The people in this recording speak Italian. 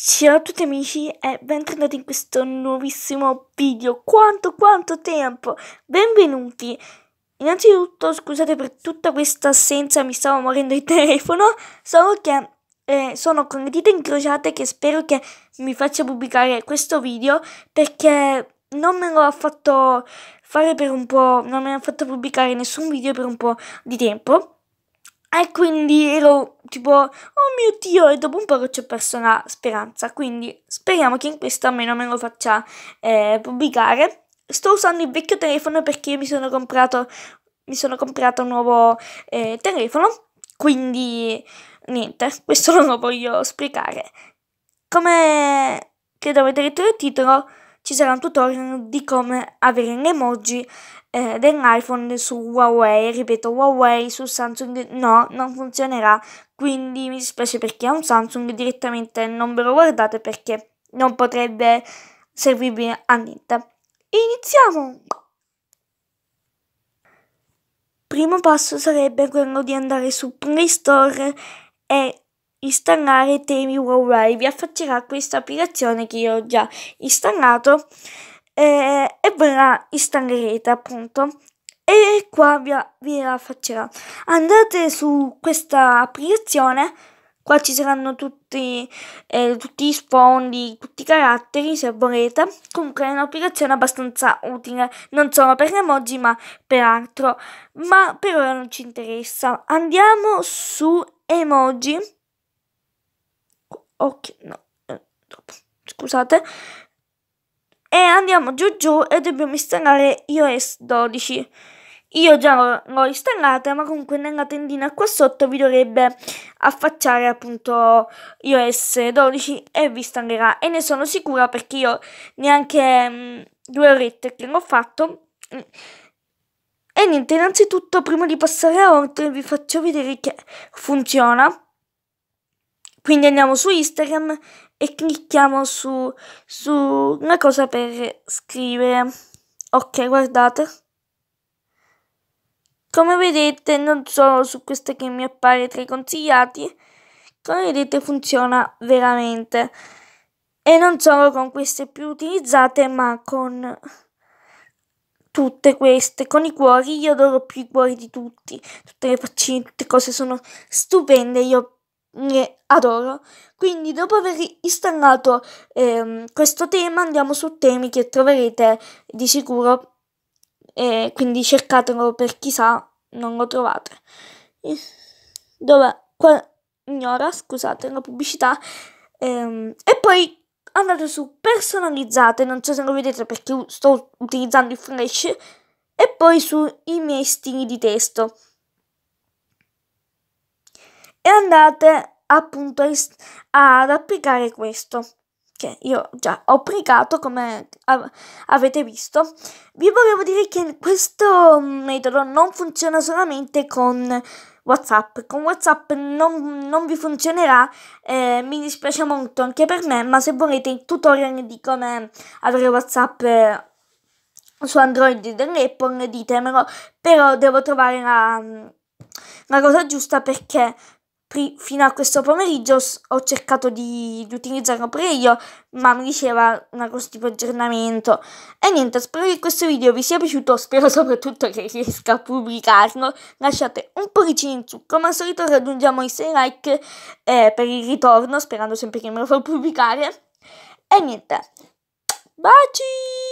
Ciao a tutti amici e bentornati in questo nuovissimo video. Quanto quanto tempo! Benvenuti! Innanzitutto scusate per tutta questa assenza, mi stavo morendo il telefono, solo che eh, sono con le dita incrociate che spero che mi faccia pubblicare questo video perché non me lo ha fatto fare per un po', non me l'ha fatto pubblicare nessun video per un po' di tempo. E quindi ero tipo, oh mio Dio, e dopo un po' ci ho perso la speranza. Quindi speriamo che in questo almeno me lo faccia eh, pubblicare. Sto usando il vecchio telefono perché mi sono comprato, mi sono comprato un nuovo eh, telefono. Quindi niente, questo non lo voglio sprecare. Come credo avete letto il titolo, ci sarà un tutorial di come avere le emoji eh, dell'iPhone su Huawei, ripeto Huawei su Samsung no, non funzionerà, quindi mi dispiace perché chi ha un Samsung direttamente non ve lo guardate perché non potrebbe servirvi a niente. Iniziamo! Primo passo sarebbe quello di andare su Play Store e installare temi Huawei. Vi affaccerà questa applicazione che io ho già installato e, e la installata appunto e qua vi, vi la faccerà andate su questa applicazione qua ci saranno tutti, eh, tutti i sfondi, tutti i caratteri se volete. Comunque è un'applicazione abbastanza utile, non solo per emoji ma per altro, ma per ora non ci interessa. Andiamo su emoji. Ok, no, eh, scusate, e andiamo giù giù e dobbiamo installare iOS 12. Io già l'ho installata, ma comunque nella tendina qua sotto vi dovrebbe affacciare appunto iOS 12 e vi installerà. E ne sono sicura perché io neanche mh, mm, due orette che l'ho fatto. E niente, innanzitutto prima di passare oltre vi faccio vedere che funziona. Quindi andiamo su Instagram e clicchiamo su, su una cosa per scrivere. Ok, guardate. Come vedete non sono su queste che mi appare tra i consigliati, come vedete funziona veramente. E non solo con queste più utilizzate, ma con tutte queste, con i cuori. Io adoro più i cuori di tutti, tutte le faccine, tutte cose sono stupende. Io ne adoro. Quindi dopo aver installato ehm, questo tema andiamo su temi che troverete di sicuro, eh, quindi cercatelo per chissà non lo trovate. Dove? Qua, ignora, scusate, la pubblicità. Ehm, e poi andate su personalizzate, non so se lo vedete perché sto utilizzando il flash, e poi su i miei stili di testo andate appunto ad applicare questo che io già ho applicato come avete visto vi volevo dire che questo metodo non funziona solamente con whatsapp con whatsapp non, non vi funzionerà eh, mi dispiace molto anche per me ma se volete il tutorial di come avere whatsapp eh, su android dell'apple ditemelo però devo trovare la, la cosa giusta perché fino a questo pomeriggio ho cercato di, di, utilizzarlo pure io, ma mi diceva una cosa tipo aggiornamento. E niente, spero che questo video vi sia piaciuto, spero soprattutto che riesca a pubblicarlo. Lasciate un pollicino in su, come al solito raggiungiamo i 6 like eh, per il ritorno, sperando sempre che me lo fa pubblicare. E niente, baci!